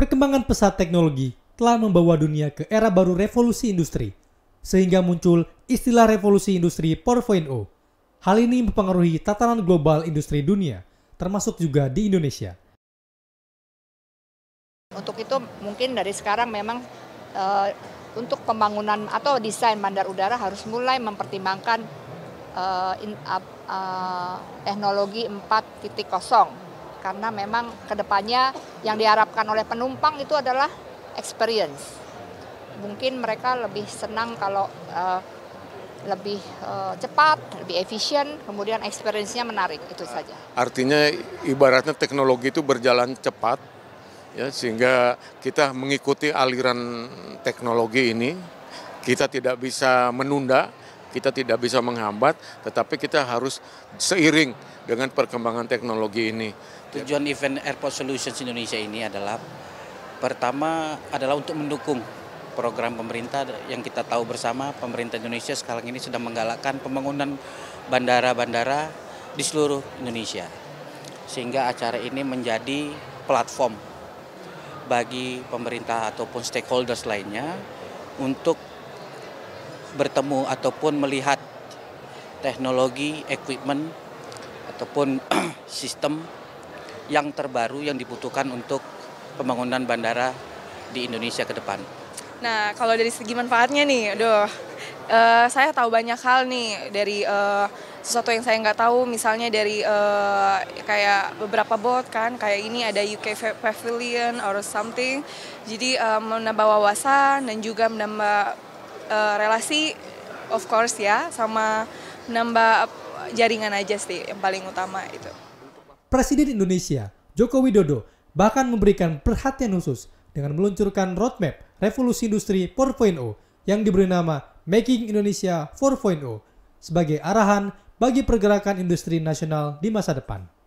Perkembangan pesat teknologi telah membawa dunia ke era baru revolusi industri, sehingga muncul istilah revolusi industri 4.0. Hal ini mempengaruhi tatanan global industri dunia, termasuk juga di Indonesia. Untuk itu mungkin dari sekarang memang e, untuk pembangunan atau desain bandar udara harus mulai mempertimbangkan e, in, a, a, eh, teknologi 4.0 karena memang kedepannya yang diharapkan oleh penumpang itu adalah experience. Mungkin mereka lebih senang kalau uh, lebih uh, cepat, lebih efisien, kemudian experience-nya menarik, itu saja. Artinya ibaratnya teknologi itu berjalan cepat, ya sehingga kita mengikuti aliran teknologi ini, kita tidak bisa menunda, kita tidak bisa menghambat, tetapi kita harus seiring dengan perkembangan teknologi ini. Tujuan event Airport Solutions Indonesia ini adalah pertama adalah untuk mendukung program pemerintah yang kita tahu bersama pemerintah Indonesia sekarang ini sedang menggalakkan pembangunan bandara-bandara di seluruh Indonesia. Sehingga acara ini menjadi platform bagi pemerintah ataupun stakeholders lainnya untuk bertemu ataupun melihat teknologi, equipment, ataupun sistem yang terbaru yang dibutuhkan untuk pembangunan bandara di Indonesia ke depan. Nah, kalau dari segi manfaatnya nih, aduh, uh, saya tahu banyak hal nih dari uh, sesuatu yang saya nggak tahu, misalnya dari uh, kayak beberapa bot kan, kayak ini ada UK Pavilion or something. Jadi uh, menambah wawasan dan juga menambah uh, relasi of course ya sama nambah jaringan aja sih yang paling utama itu. Presiden Indonesia Joko Widodo bahkan memberikan perhatian khusus dengan meluncurkan roadmap revolusi industri 4.0 yang diberi nama Making Indonesia 4.0 sebagai arahan bagi pergerakan industri nasional di masa depan.